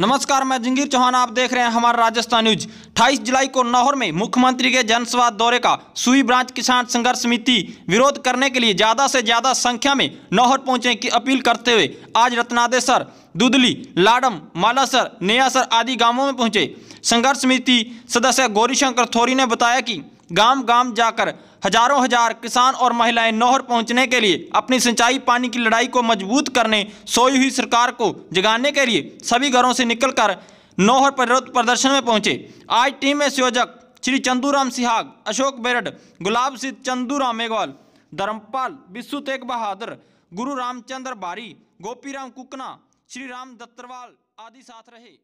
नमस्कार मैं जंगीर चौहान आप देख रहे हैं हमारा राजस्थान न्यूज अट्ठाईस जुलाई को नाहौर में मुख्यमंत्री के जनसभा दौरे का सुई ब्रांच किसान संघर्ष समिति विरोध करने के लिए ज्यादा से ज्यादा संख्या में नाहौर पहुंचने की अपील करते हुए आज रत्नादेसर दुदली लाडम मालासर नेयासर आदि गांवों में पहुंचे संघर्ष समिति सदस्य गौरीशंकर थोरी ने बताया कि गांव गांव जाकर हजारों हजार किसान और महिलाएं नौहर पहुंचने के लिए अपनी सिंचाई पानी की लड़ाई को मजबूत करने सोई हुई सरकार को जगाने के लिए सभी घरों से निकलकर नौहर प्रदर्शन में पहुंचे आज टीम में संयोजक श्री चंदूराम सिहाग अशोक बेरड गुलाब सिंह चंदूराम मेघवाल धर्मपाल विश्व तेग बहादुर गुरु रामचंद्र बारी गोपीराम कुकना श्री राम दत्तरवाल आदि साथ रहे